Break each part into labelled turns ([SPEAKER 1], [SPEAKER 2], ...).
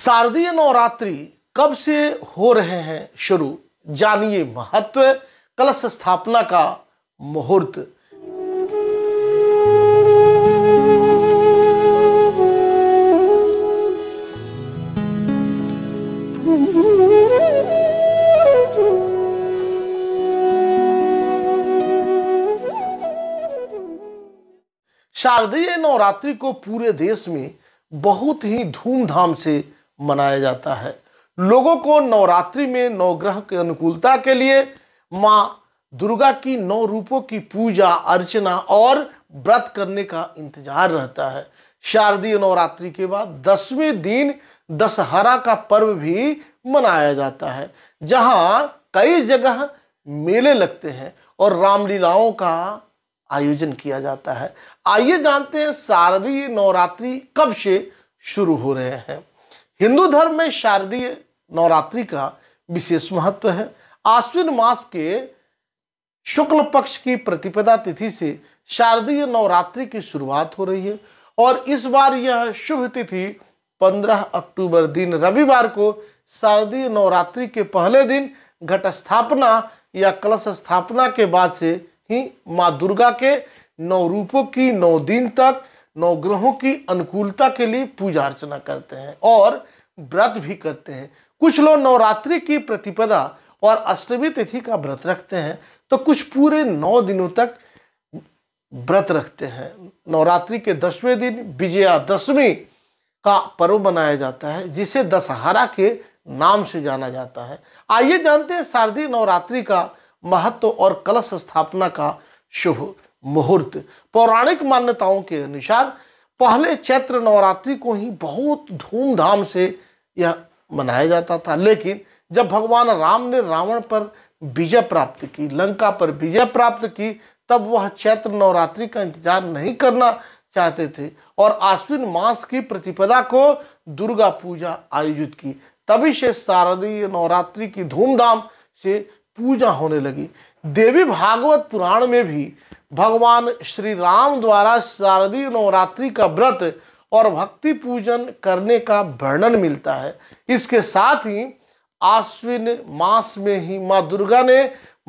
[SPEAKER 1] शारदीय नवरात्रि कब से हो रहे हैं शुरू जानिए महत्व कलश स्थापना का मुहूर्त शारदीय नवरात्रि को पूरे देश में बहुत ही धूमधाम से मनाया जाता है लोगों को नवरात्रि में नवग्रह की अनुकूलता के लिए माँ दुर्गा की नौ रूपों की पूजा अर्चना और व्रत करने का इंतजार रहता है शारदीय नवरात्रि के बाद दसवें दिन दशहरा का पर्व भी मनाया जाता है जहाँ कई जगह मेले लगते हैं और रामलीलाओं का आयोजन किया जाता है आइए जानते हैं शारदीय नवरात्रि कब से शुरू हो रहे हैं हिंदू धर्म में शारदीय नवरात्रि का विशेष महत्व है आश्विन मास के शुक्ल पक्ष की प्रतिपदा तिथि से शारदीय नवरात्रि की शुरुआत हो रही है और इस बार यह शुभ तिथि 15 अक्टूबर दिन रविवार को शारदीय नवरात्रि के पहले दिन घट स्थापना या कलश स्थापना के बाद से ही माँ दुर्गा के नौ रूपों की नौ दिन तक नवग्रहों की अनुकूलता के लिए पूजा अर्चना करते हैं और व्रत भी करते हैं कुछ लोग नवरात्रि की प्रतिपदा और अष्टमी तिथि का व्रत रखते हैं तो कुछ पूरे नौ दिनों तक व्रत रखते हैं नवरात्रि के दसवें दिन विजयादशमी का पर्व मनाया जाता है जिसे दशहरा के नाम से जाना जाता है आइए जानते हैं शारदीय नवरात्रि का महत्व और कलश स्थापना का शुभ मुहूर्त पौराणिक मान्यताओं के अनुसार पहले चैत्र नवरात्रि को ही बहुत धूमधाम से यह मनाया जाता था लेकिन जब भगवान राम ने रावण पर विजय प्राप्त की लंका पर विजय प्राप्त की तब वह चैत्र नवरात्रि का इंतजार नहीं करना चाहते थे और आश्विन मास की प्रतिपदा को दुर्गा पूजा आयोजित की तभी से शारदीय नवरात्रि की धूमधाम से पूजा होने लगी देवी भागवत पुराण में भी भगवान श्री राम द्वारा शारदीय नवरात्रि का व्रत और भक्ति पूजन करने का वर्णन मिलता है इसके साथ ही आश्विन मास में ही माँ दुर्गा ने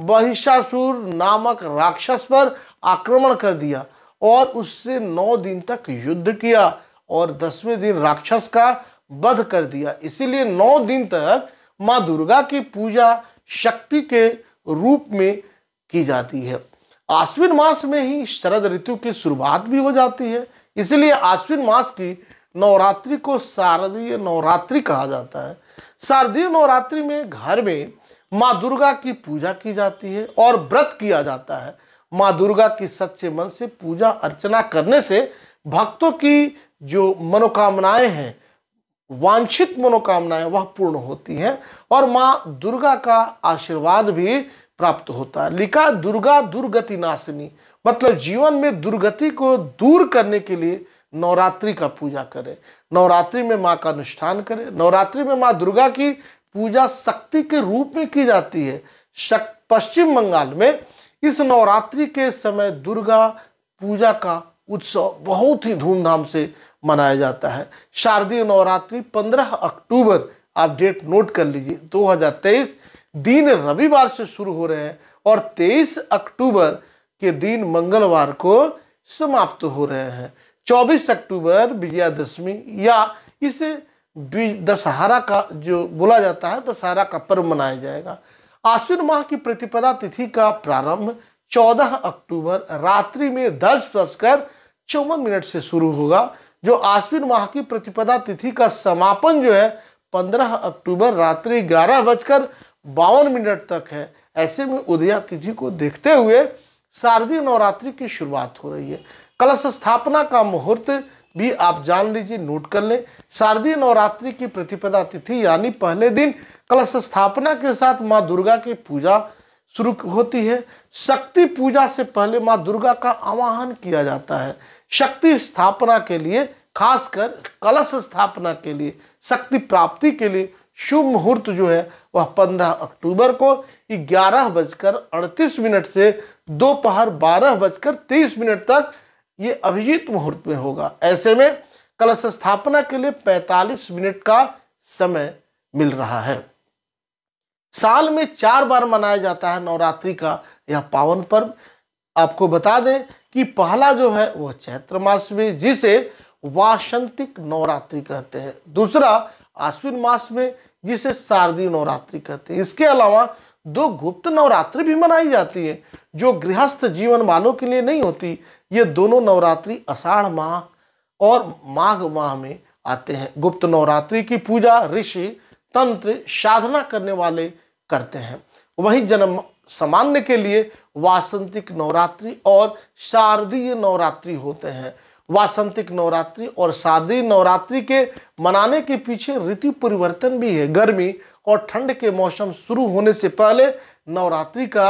[SPEAKER 1] बहिषासुर नामक राक्षस पर आक्रमण कर दिया और उससे नौ दिन तक युद्ध किया और दसवें दिन राक्षस का वध कर दिया इसीलिए नौ दिन तक माँ दुर्गा की पूजा शक्ति के रूप में की जाती है आश्विन मास में ही शरद ऋतु की शुरुआत भी हो जाती है इसलिए आश्विन मास की नवरात्रि को शारदीय नवरात्रि कहा जाता है शारदीय नवरात्रि में घर में माँ दुर्गा की पूजा की जाती है और व्रत किया जाता है माँ दुर्गा की सच्चे मन से पूजा अर्चना करने से भक्तों की जो मनोकामनाएं हैं वांछित मनोकामनाएं वह पूर्ण होती हैं और माँ दुर्गा का आशीर्वाद भी प्राप्त होता है लिखा दुर्गा दुर्गति नाशिनी मतलब जीवन में दुर्गति को दूर करने के लिए नवरात्रि का पूजा करें नवरात्रि में माँ का अनुष्ठान करें नवरात्रि में माँ दुर्गा की पूजा शक्ति के रूप में की जाती है शक पश्चिम बंगाल में इस नवरात्रि के समय दुर्गा पूजा का उत्सव बहुत ही धूमधाम से मनाया जाता है शारदीय नवरात्रि 15 अक्टूबर आप डेट नोट कर लीजिए 2023 दिन रविवार से शुरू हो रहे हैं और 23 अक्टूबर के दिन मंगलवार को समाप्त हो रहे हैं 24 अक्टूबर विजयादशमी या इस दशहरा का जो बोला जाता है दशहरा का पर्व मनाया जाएगा आश्विन माह की प्रतिपदा तिथि का प्रारंभ 14 अक्टूबर रात्रि में दस बजकर चौवन मिनट से शुरू होगा जो आश्विन माह की प्रतिपदा तिथि का समापन जो है 15 अक्टूबर रात्रि ग्यारह बजकर बावन मिनट तक है ऐसे में उदया तिथि को देखते हुए शारदीय नवरात्रि की शुरुआत हो रही है कलश स्थापना का मुहूर्त भी आप जान लीजिए नोट कर लें शारदीय नवरात्रि की प्रतिपदा तिथि यानी पहले दिन कलश स्थापना के साथ माँ दुर्गा की पूजा शुरू होती है शक्ति पूजा से पहले माँ दुर्गा का आवाहन किया जाता है शक्ति स्थापना के लिए खासकर कलश स्थापना के लिए शक्ति प्राप्ति के लिए शुभ मुहूर्त जो है वह 15 अक्टूबर को ग्यारह बजकर अड़तीस मिनट से दोपहर बारह बजकर तेईस मिनट तक ये अभिजीत मुहूर्त में होगा ऐसे में कलश स्थापना के लिए 45 मिनट का समय मिल रहा है साल में चार बार मनाया जाता है नवरात्रि का यह पावन पर्व आपको बता दें कि पहला जो है वह चैत्र मास में जिसे वासंतिक नवरात्रि कहते हैं दूसरा आश्विन मास में जिसे शारदीय नवरात्रि कहते हैं इसके अलावा दो गुप्त नवरात्रि भी मनाई जाती है जो गृहस्थ जीवन वालों के लिए नहीं होती ये दोनों नवरात्रि अषाढ़ माह और माघ माह में आते हैं गुप्त नवरात्रि की पूजा ऋषि तंत्र साधना करने वाले करते हैं वही जन्म सामान्य के लिए वासंतिक नवरात्रि और शारदीय नवरात्रि होते हैं वासंतिक नवरात्रि और शारदीय नवरात्रि के मनाने के पीछे ऋतु परिवर्तन भी है गर्मी और ठंड के मौसम शुरू होने से पहले नवरात्रि का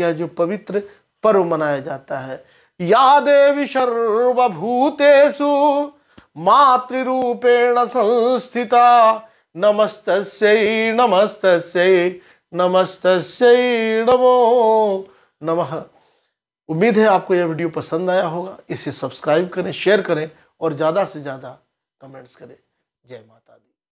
[SPEAKER 1] यह जो पवित्र पर्व मनाया जाता है या देवी सर्वभूतेशु मातृरूपेण संस्थिता नमस्त नमस्त नमस्त नमो नमः उम्मीद है आपको यह वीडियो पसंद आया होगा इसे सब्सक्राइब करें शेयर करें और ज़्यादा से ज़्यादा कमेंट्स करें जय माता